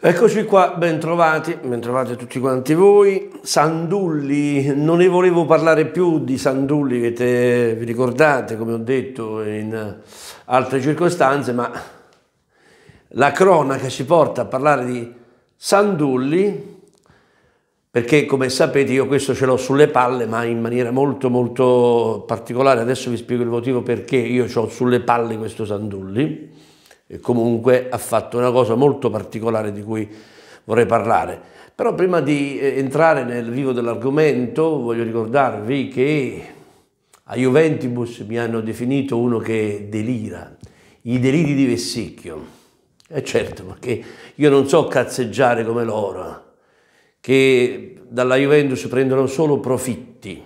Eccoci qua, bentrovati, bentrovati tutti quanti voi. Sandulli, non ne volevo parlare più di Sandulli, che te, vi ricordate, come ho detto in altre circostanze, ma la cronaca ci porta a parlare di Sandulli, perché come sapete io questo ce l'ho sulle palle, ma in maniera molto molto particolare. Adesso vi spiego il motivo perché io ho sulle palle questo Sandulli e comunque ha fatto una cosa molto particolare di cui vorrei parlare. Però prima di eh, entrare nel vivo dell'argomento voglio ricordarvi che a Juventus mi hanno definito uno che delira, i deliri di Vessicchio. E eh, certo, perché io non so cazzeggiare come loro, che dalla Juventus prendono solo profitti.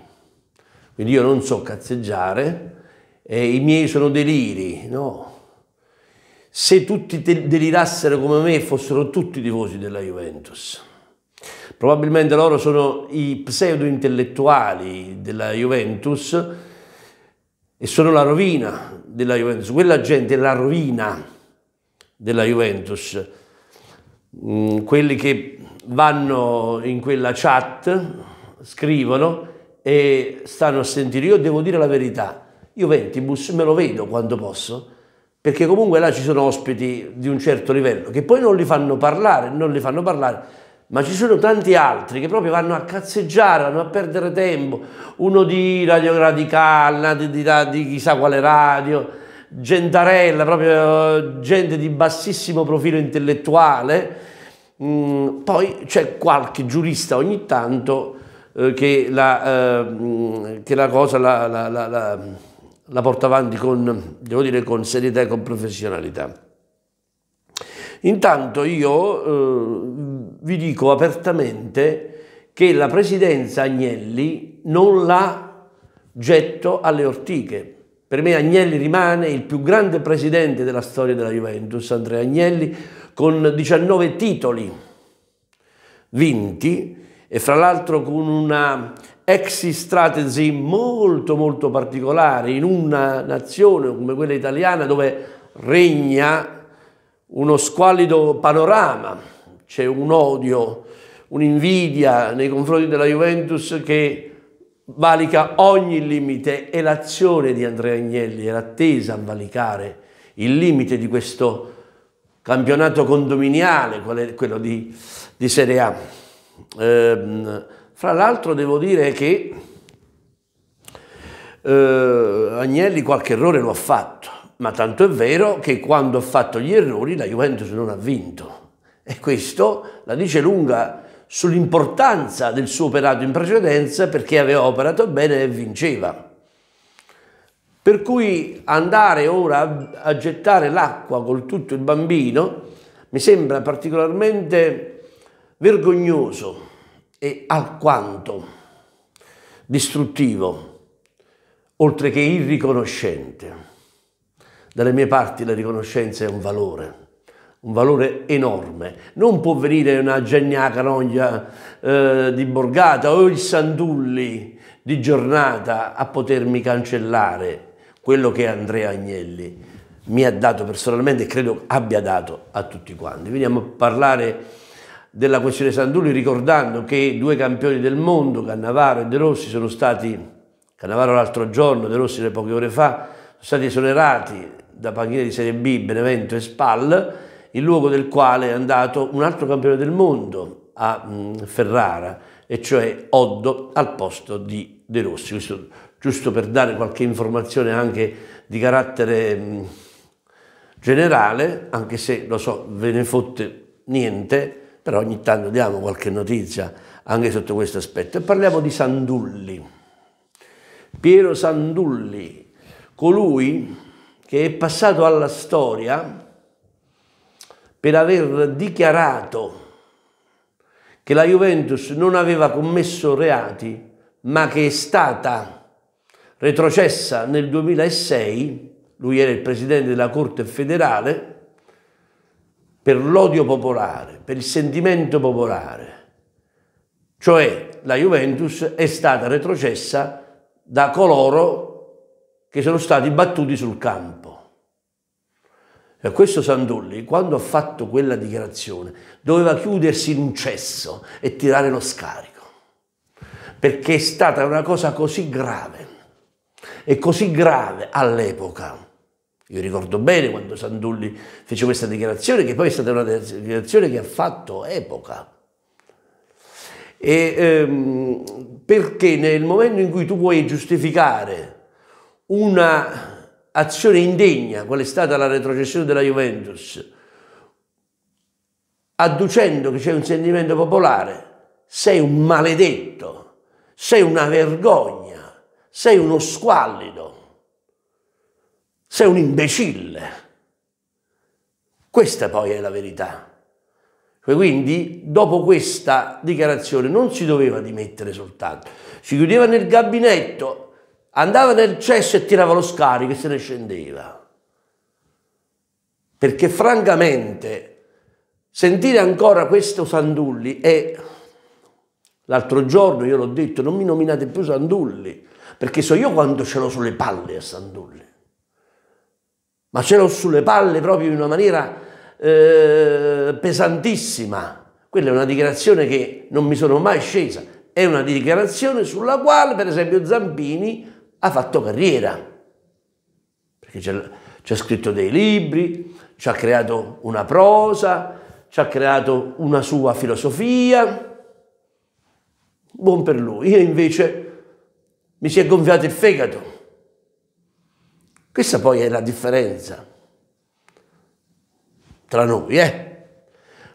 Quindi io non so cazzeggiare e i miei sono deliri, no? se tutti delirassero come me fossero tutti tifosi della Juventus. Probabilmente loro sono i pseudo-intellettuali della Juventus e sono la rovina della Juventus. Quella gente è la rovina della Juventus. Mm, quelli che vanno in quella chat, scrivono e stanno a sentire. Io devo dire la verità, Juventus me lo vedo quando posso perché comunque là ci sono ospiti di un certo livello, che poi non li fanno parlare, non li fanno parlare, ma ci sono tanti altri che proprio vanno a cazzeggiare, vanno a perdere tempo, uno di Radio Radicale, di, di, di chissà quale radio, gentarella, proprio eh, gente di bassissimo profilo intellettuale, mm, poi c'è qualche giurista ogni tanto eh, che, la, eh, mm, che, la, cosa la, la, la la porto avanti con, devo dire, con serietà e con professionalità. Intanto io eh, vi dico apertamente che la presidenza Agnelli non la getto alle ortiche. Per me Agnelli rimane il più grande presidente della storia della Juventus, Andrea Agnelli, con 19 titoli vinti e fra l'altro con una exi strategy molto molto particolari in una nazione come quella italiana dove regna uno squallido panorama, c'è un odio, un'invidia nei confronti della Juventus che valica ogni limite e l'azione di Andrea Agnelli era tesa a valicare il limite di questo campionato condominiale, quello di, di Serie A. Ehm, fra l'altro devo dire che eh, Agnelli qualche errore lo ha fatto, ma tanto è vero che quando ha fatto gli errori la Juventus non ha vinto. E questo la dice lunga sull'importanza del suo operato in precedenza perché aveva operato bene e vinceva. Per cui andare ora a, gettare l'acqua con tutto il bambino mi sembra particolarmente vergognoso è alquanto distruttivo, oltre che irriconoscente. Dalle mie parti la riconoscenza è un valore, un valore enorme. Non può venire una Genia Canoglia eh, di Borgata o il Sandulli di giornata a potermi cancellare quello che Andrea Agnelli mi ha dato personalmente e credo abbia dato a tutti quanti. Veniamo a parlare della questione Sandulli ricordando che due campioni del mondo, Cannavaro e De Rossi, sono stati, Cannavaro l'altro giorno, De Rossi le poche ore fa, sono stati esonerati da panchine di Serie B, Benevento e Spal, il luogo del quale è andato un altro campione del mondo a mm, Ferrara, e cioè Oddo al posto di De Rossi. Questo giusto per dare qualche informazione anche di carattere mm, generale, anche se lo so, ve ne fotte niente, però ogni tanto diamo qualche notizia anche sotto questo aspetto. E parliamo di Sandulli, Piero Sandulli, colui che è passato alla storia per aver dichiarato che la Juventus non aveva commesso reati, ma che è stata retrocessa nel 2006, lui era il presidente della Corte federale, per l'odio popolare, per il sentimento popolare. Cioè la Juventus è stata retrocessa da coloro che sono stati battuti sul campo. E questo Sandulli, quando ha fatto quella dichiarazione, doveva chiudersi in un cesso e tirare lo scarico, perché è stata una cosa così grave, e così grave all'epoca, io ricordo bene quando Sandulli fece questa dichiarazione, che poi è stata una dichiarazione che ha fatto epoca. E, ehm, perché nel momento in cui tu puoi giustificare un'azione indegna, qual è stata la retrocessione della Juventus, adducendo che c'è un sentimento popolare, sei un maledetto, sei una vergogna, sei uno squallido. Sei un imbecille. Questa poi è la verità. Cioè, quindi, dopo questa dichiarazione, non si doveva dimettere soltanto. Si chiudeva nel gabinetto, andava nel cesso e tirava lo scarico e se ne scendeva. Perché, francamente, sentire ancora questo Sandulli è... L'altro giorno io l'ho detto, non mi nominate più Sandulli, perché so io quando ce l'ho sulle palle a Sandulli ma ce l'ho sulle palle proprio in una maniera eh, pesantissima. Quella è una dichiarazione che non mi sono mai scesa, è una dichiarazione sulla quale, per esempio, Zampini ha fatto carriera, perché ci ha scritto dei libri, ci ha creato una prosa, ci ha creato una sua filosofia. Buon per lui, io invece mi si è gonfiato il fegato questa poi è la differenza tra noi, eh?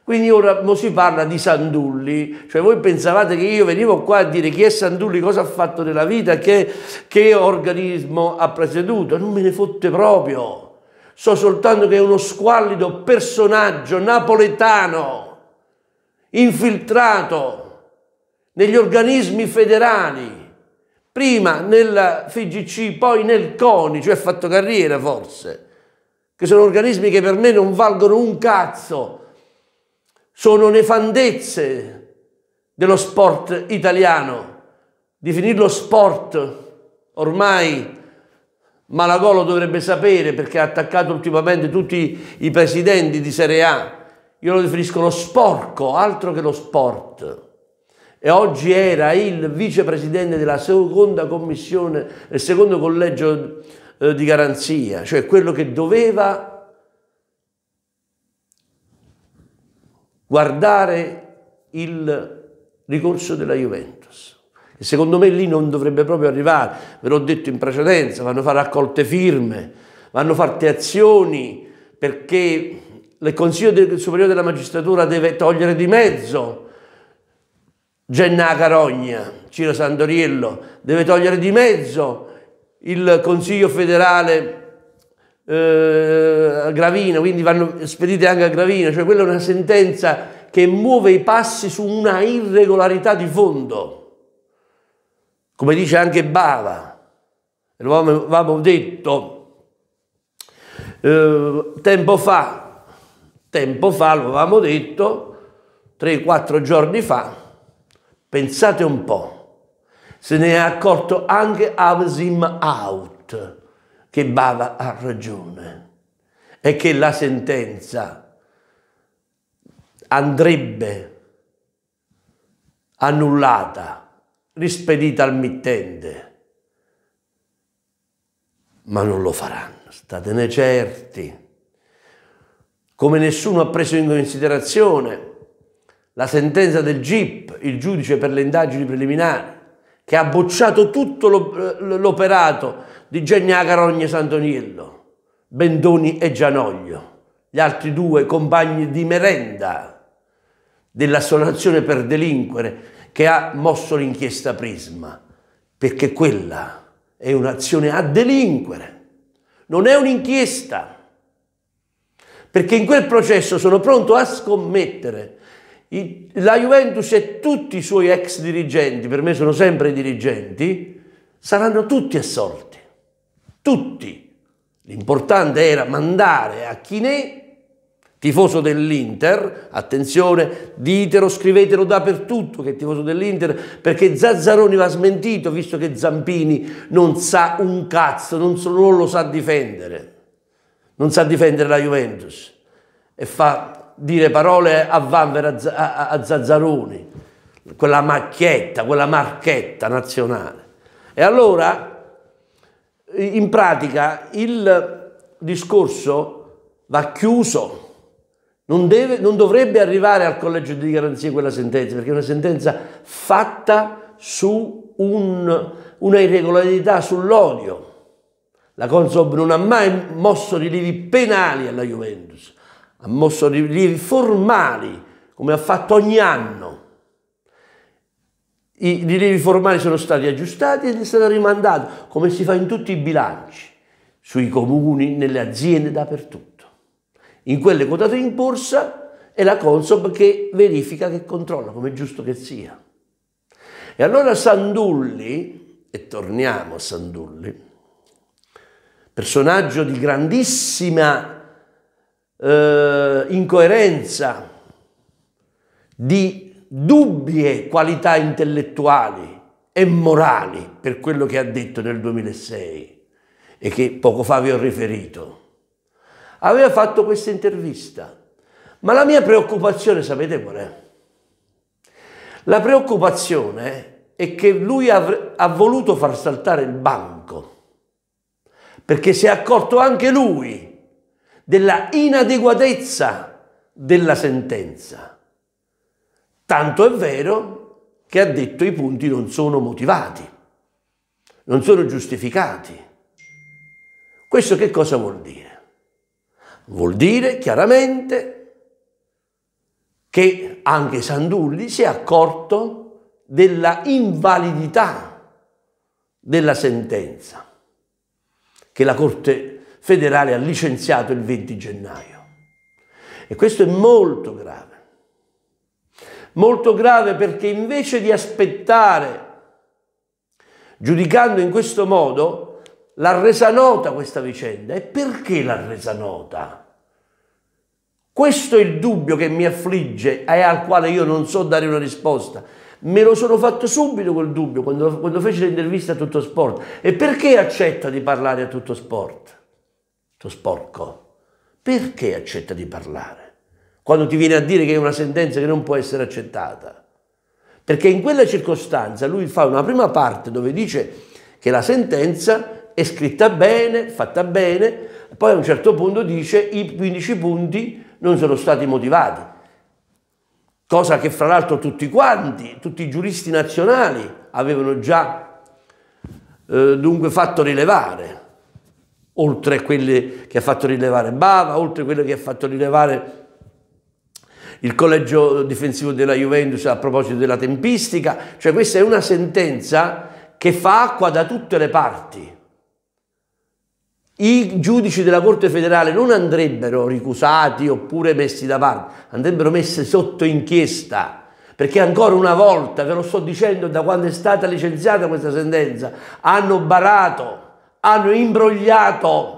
Quindi ora si parla di Sandulli, cioè voi pensavate che io venivo qua a dire chi è Sandulli, cosa ha fatto nella vita, che, che organismo ha presieduto, non me ne fotte proprio, so soltanto che è uno squallido personaggio napoletano, infiltrato negli organismi federali, prima nella FGC, poi nel CONI, cioè ha fatto carriera forse, che sono organismi che per me non valgono un cazzo, sono nefandezze dello sport italiano. Definirlo sport ormai Malagolo dovrebbe sapere perché ha attaccato ultimamente tutti i presidenti di Serie A. Io lo definisco lo sporco, altro che lo sport e oggi era il vicepresidente della seconda commissione, del secondo collegio eh, di garanzia, cioè quello che doveva guardare il ricorso della Juventus. E secondo me lì non dovrebbe proprio arrivare, ve l'ho detto in precedenza, vanno fatte raccolte firme, vanno fatte azioni perché il Consiglio Superiore della Magistratura deve togliere di mezzo Genna Carogna, Ciro Sandoriello, deve togliere di mezzo il Consiglio federale eh, a Gravina, quindi vanno spedite anche a Gravina, cioè quella è una sentenza che muove i passi su una irregolarità di fondo, come dice anche Bava, lo avevamo detto eh, tempo fa, tempo fa lo avevamo detto, 3-4 giorni fa, Pensate un po', se ne è accorto anche Avsim Out, che Bava ha ragione e che la sentenza andrebbe annullata, rispedita al mittente. Ma non lo faranno, statene certi. Come nessuno ha preso in considerazione la sentenza del GIP, il giudice per le indagini preliminari, che ha bocciato tutto eh, l'operato di Genia Carogne Santoniello, Bendoni e Gianoglio, gli altri due compagni di merenda dell'associazione per delinquere che ha mosso l'inchiesta Prisma, perché quella è un'azione a delinquere, non è un'inchiesta, perché in quel processo sono pronto a scommettere la Juventus e tutti i suoi ex dirigenti, per me sono sempre dirigenti, saranno tutti assolti. Tutti. L'importante era mandare a Chinè, tifoso dell'Inter, attenzione, ditelo, scrivetelo dappertutto che è tifoso dell'Inter, perché Zazzaroni va smentito, visto che Zampini non sa un cazzo, non, so, non lo sa difendere. Non sa difendere la Juventus. E fa dire parole a Vanvera, a, a Zazzaroni, quella macchietta, quella marchetta nazionale. E allora, in pratica, il discorso va chiuso. Non, deve, non dovrebbe arrivare al collegio di garanzia quella sentenza, perché è una sentenza fatta su un, una irregolarità sull'odio. La Consob non ha mai mosso rilievi penali alla Juventus ha mosso rilievi formali, come ha fatto ogni anno. I rilievi formali sono stati aggiustati ed è stato rimandato, come si fa in tutti i bilanci, sui comuni, nelle aziende, dappertutto. In quelle quotate in borsa è la Consob che verifica, che controlla, come è giusto che sia. E allora Sandulli, e torniamo a Sandulli, personaggio di grandissima eh, incoerenza, di dubbie qualità intellettuali e morali per quello che ha detto nel 2006 e che poco fa vi ho riferito. Aveva fatto questa intervista, ma la mia preoccupazione, sapete qual è? La preoccupazione è che lui ha, ha voluto far saltare il banco, perché si è accorto anche lui della inadeguatezza della sentenza. Tanto è vero che ha detto i punti non sono motivati, non sono giustificati. Questo che cosa vuol dire? Vuol dire chiaramente che anche Sandulli si è accorto della invalidità della sentenza che la Corte federale ha licenziato il 20 gennaio. E questo è molto grave. Molto grave perché invece di aspettare, giudicando in questo modo, l'ha resa nota questa vicenda. E perché l'ha resa nota? Questo è il dubbio che mi affligge e al quale io non so dare una risposta. Me lo sono fatto subito quel dubbio quando, quando fece l'intervista a Tutto Sport. E perché accetta di parlare a Tutto Sport? tu sporco, perché accetta di parlare? Quando ti viene a dire che è una sentenza che non può essere accettata. Perché in quella circostanza lui fa una prima parte dove dice che la sentenza è scritta bene, fatta bene, poi a un certo punto dice i 15 punti non sono stati motivati. Cosa che fra l'altro tutti quanti, tutti i giuristi nazionali avevano già eh, dunque fatto rilevare oltre a quelle che ha fatto rilevare Bava, oltre a quelle che ha fatto rilevare il collegio difensivo della Juventus a proposito della tempistica, cioè questa è una sentenza che fa acqua da tutte le parti. I giudici della Corte federale non andrebbero ricusati oppure messi da parte, andrebbero messi sotto inchiesta, perché ancora una volta, ve lo sto dicendo da quando è stata licenziata questa sentenza, hanno barato hanno imbrogliato.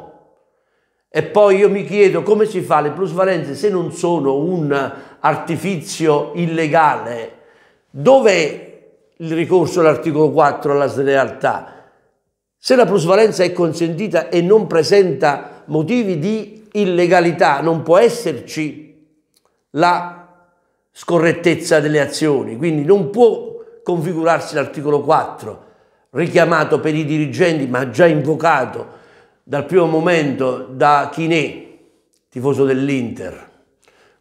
E poi io mi chiedo come si fa le plusvalenze se non sono un artifizio illegale. Dov'è il ricorso all'articolo 4 alla slealtà? Se la plusvalenza è consentita e non presenta motivi di illegalità, non può esserci la scorrettezza delle azioni, quindi non può configurarsi l'articolo 4 richiamato per i dirigenti, ma già invocato dal primo momento da Chinè, tifoso dell'Inter,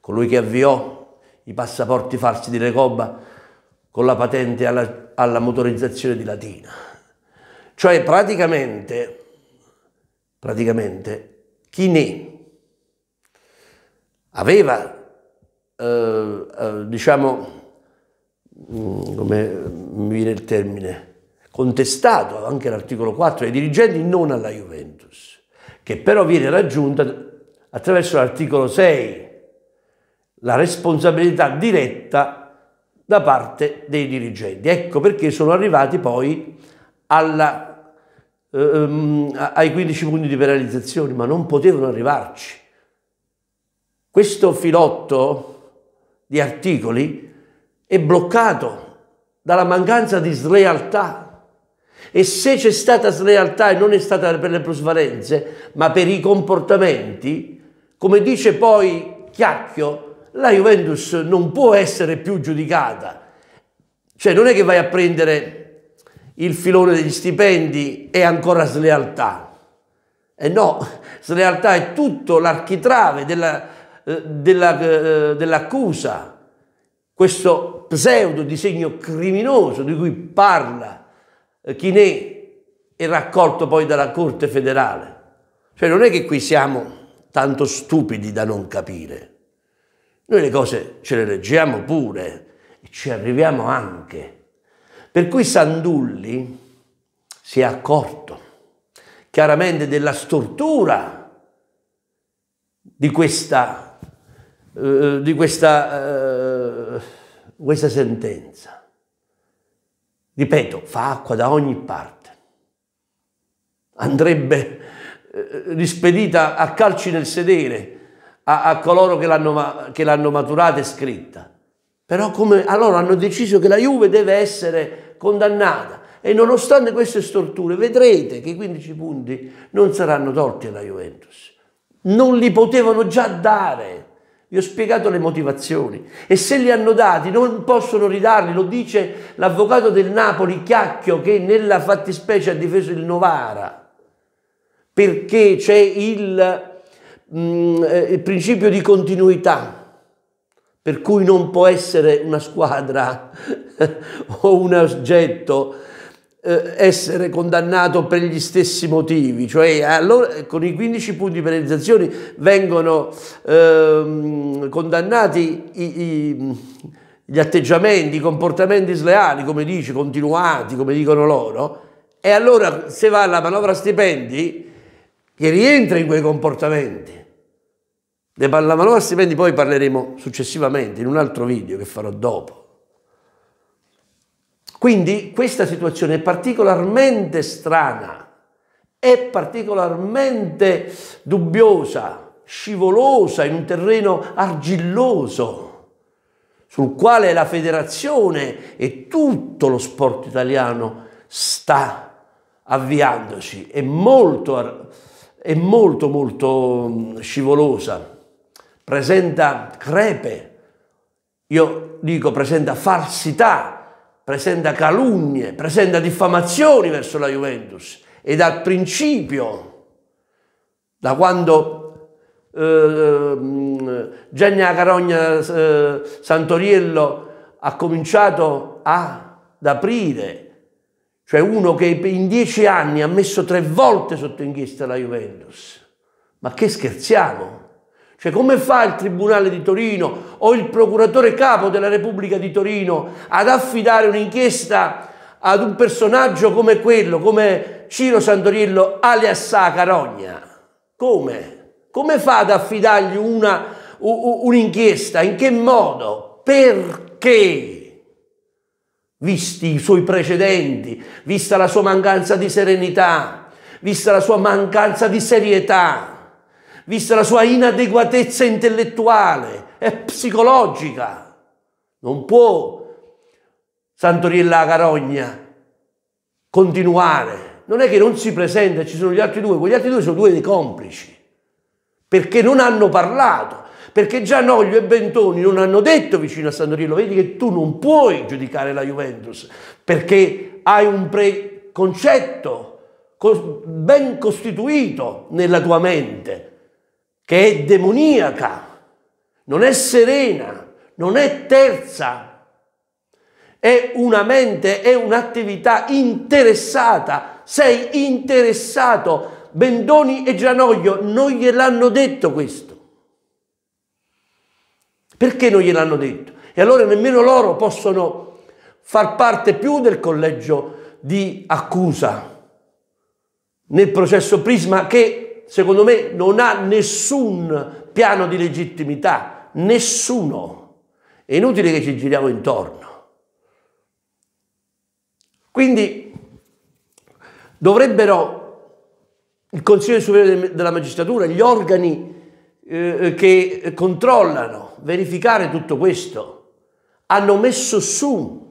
colui che avviò i passaporti falsi di Recoba con la patente alla, alla motorizzazione di Latina. Cioè praticamente, praticamente Chinè aveva, eh, eh, diciamo, mm, come mi viene il termine, contestato anche l'articolo 4 ai dirigenti non alla Juventus, che però viene raggiunta attraverso l'articolo 6, la responsabilità diretta da parte dei dirigenti. Ecco perché sono arrivati poi alla, ehm, ai 15 punti di penalizzazione, ma non potevano arrivarci. Questo filotto di articoli è bloccato dalla mancanza di slealtà e se c'è stata slealtà e non è stata per le plusvalenze, ma per i comportamenti, come dice poi Chiacchio, la Juventus non può essere più giudicata. Cioè non è che vai a prendere il filone degli stipendi e ancora slealtà. E eh no, slealtà è tutto l'architrave della, eh, della, eh, dell'accusa, questo pseudo disegno criminoso di cui parla eh, Chinè è raccolto poi dalla Corte federale. Cioè non è che qui siamo tanto stupidi da non capire. Noi le cose ce le leggiamo pure e ci arriviamo anche. Per cui Sandulli si è accorto chiaramente della stortura di questa, eh, di questa, eh, questa sentenza. Ripeto, fa acqua da ogni parte. Andrebbe eh, rispedita a calci nel sedere a, a coloro che l'hanno, che l'hanno maturata e scritta. Però come allora hanno deciso che la Juve deve essere condannata e nonostante queste storture vedrete che i 15 punti non saranno tolti alla Juventus. Non li potevano già dare vi ho spiegato le motivazioni e se li hanno dati non possono ridarli, lo dice l'avvocato del Napoli Chiacchio che nella fattispecie ha difeso il Novara, perché c'è il, mm, eh, il principio di continuità per cui non può essere una squadra o un oggetto eh, essere condannato per gli stessi motivi, cioè allora, con i 15 punti di penalizzazione vengono ehm, condannati i, i, gli atteggiamenti, i comportamenti sleali, come dice, continuati, come dicono loro, e allora se va alla manovra stipendi che rientra in quei comportamenti. Della manovra stipendi poi parleremo successivamente in un altro video che farò dopo. Quindi questa situazione è particolarmente strana, è particolarmente dubbiosa, scivolosa in un terreno argilloso sul quale la federazione e tutto lo sport italiano sta avviandosi. È molto, è molto, molto scivolosa, presenta crepe, io dico presenta falsità presenta calunnie, presenta diffamazioni verso la Juventus e dal principio, da quando eh, eh, Genia Carogna eh, Santoriello ha cominciato a, ad aprire, cioè uno che in dieci anni ha messo tre volte sotto inchiesta la Juventus. Ma che scherziamo? Cioè come fa il Tribunale di Torino o il procuratore capo della Repubblica di Torino ad affidare un'inchiesta ad un personaggio come quello, come Ciro Santoriello alias Sacarogna? Come? Come fa ad affidargli un'inchiesta? In che modo? Perché? Visti i suoi precedenti, vista la sua mancanza di serenità, vista la sua mancanza di serietà vista la sua inadeguatezza intellettuale e psicologica. Non può Santorilla Carogna continuare. Non è che non si presenta, ci sono gli altri due, quegli altri due sono due dei complici, perché non hanno parlato, perché già Noglio e Bentoni non hanno detto vicino a Santorillo, vedi che tu non puoi giudicare la Juventus, perché hai un preconcetto ben costituito nella tua mente, che è demoniaca, non è serena, non è terza, è una mente, è un'attività interessata, sei interessato. Bendoni e Gianoglio non gliel'hanno detto questo. Perché non gliel'hanno detto? E allora nemmeno loro possono far parte più del collegio di accusa nel processo Prisma che secondo me, non ha nessun piano di legittimità, nessuno. È inutile che ci giriamo intorno. Quindi dovrebbero il Consiglio Superiore della Magistratura, gli organi eh, eh, che controllano, verificare tutto questo, hanno messo su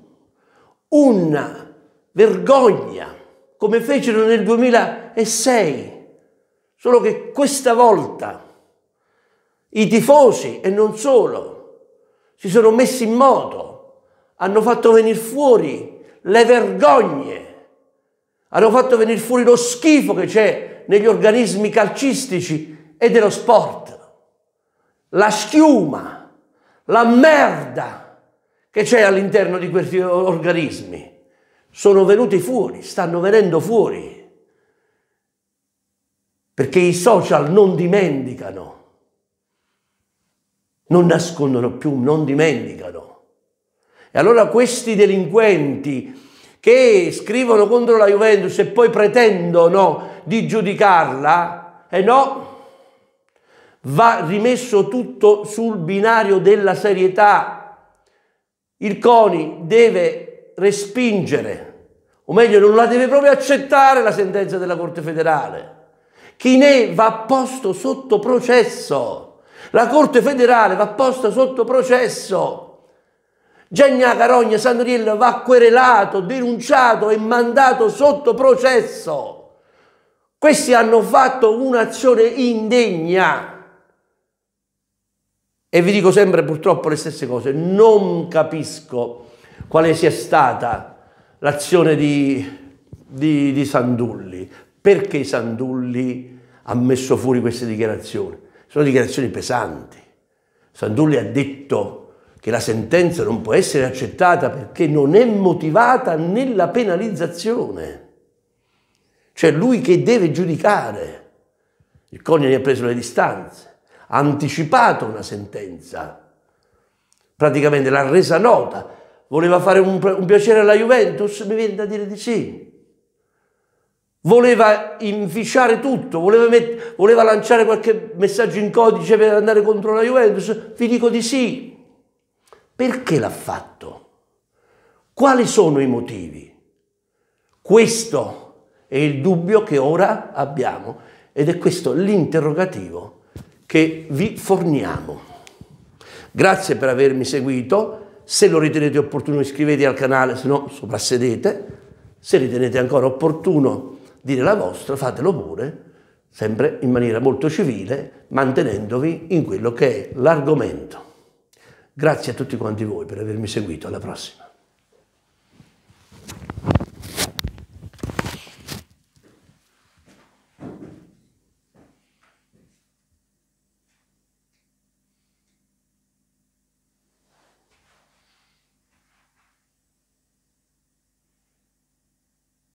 una vergogna come fecero nel 2006 Solo che questa volta i tifosi e non solo si sono messi in moto, hanno fatto venire fuori le vergogne, hanno fatto venire fuori lo schifo che c'è negli organismi calcistici e dello sport, la schiuma, la merda che c'è all'interno di questi organismi. Sono venuti fuori, stanno venendo fuori perché i social non dimenticano, non nascondono più, non dimenticano. E allora questi delinquenti che scrivono contro la Juventus e poi pretendono di giudicarla, e eh no, va rimesso tutto sul binario della serietà. Il CONI deve respingere, o meglio non la deve proprio accettare la sentenza della Corte federale Chinè va posto sotto processo, la Corte federale va posta sotto processo. Genia Carogna Sandriello va querelato, denunciato e mandato sotto processo. Questi hanno fatto un'azione indegna. E vi dico sempre purtroppo le stesse cose, non capisco quale sia stata l'azione di, di, di Sandulli, perché Sandulli ha messo fuori queste dichiarazioni? Sono dichiarazioni pesanti. Sandulli ha detto che la sentenza non può essere accettata perché non è motivata nella penalizzazione. Cioè lui che deve giudicare. Il Cogna ne ha preso le distanze, ha anticipato una sentenza, praticamente l'ha resa nota. Voleva fare un, un piacere alla Juventus? Mi viene da dire di sì voleva inficiare tutto, voleva, met- voleva lanciare qualche messaggio in codice per andare contro la Juventus? Vi dico di sì. Perché l'ha fatto? Quali sono i motivi? Questo è il dubbio che ora abbiamo ed è questo l'interrogativo che vi forniamo. Grazie per avermi seguito, se lo ritenete opportuno iscrivetevi al canale, se no soprassedete, se ritenete ancora opportuno dire la vostra, fatelo pure, sempre in maniera molto civile, mantenendovi in quello che è l'argomento. Grazie a tutti quanti voi per avermi seguito, alla prossima.